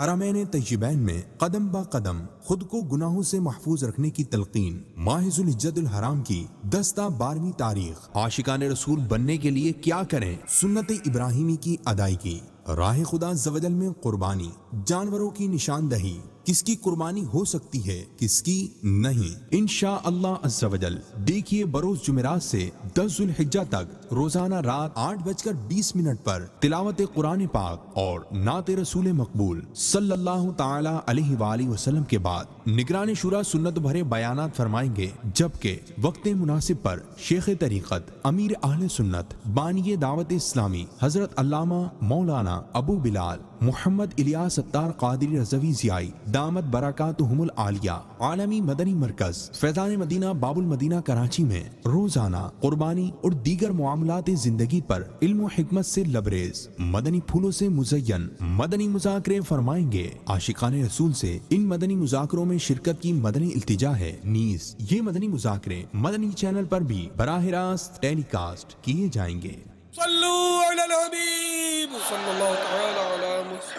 हरामैन तयबैन में कदम बा कदम खुद को गुनाहों से महफूज रखने की तलकीन माहिजुल हराम की दस्ता बारहवीं तारीख आशिका ने रसूल बनने के लिए क्या करें सुन्नत इब्राहिमी की अदायगी राह खुदा जवजल में कुर्बानी जानवरों की निशानदही किसकी कुर्बानी हो सकती है किसकी नहीं इन अल्लाह देखिए बरोज जुमेरात से दस जुल्हिजा तक रोजाना रात आठ बजकर बीस मिनट पर तिलावत कुरान पाक और नात रसूल मकबूल सल्लल्लाहु ताला अलैहि वसल्लम के बाद निगरान शुरा सुन्नत भरे बयान फरमाएंगे जबकि वक्त मुनासिब पर शेख तरीकत अमीर आहल सुन्नत बानिय दावत इस्लामी हजरत अलामा मौलाना अबू बिलाल मोहम्मद इलिया सत्तार कादरी रजवी जियाई दामद बरकत हमल आलिया आलमी मदनी मरकज फैजान मदीना बाबुल मदीना कराची में रोजाना कुर्बानी और दीगर मामला जिंदगी पर इल्म से लबरेज मदनी फूलों से मुजयन मदनी मुजाकरे फरमाएंगे आशिकान रसूल से इन मदनी मुजाकरों में शिरकत की मदनी इल्तिजा है नीस ये मदनी मुजाकर मदनी चैनल पर भी बराह रास्त टेलीकास्ट किए जाएंगे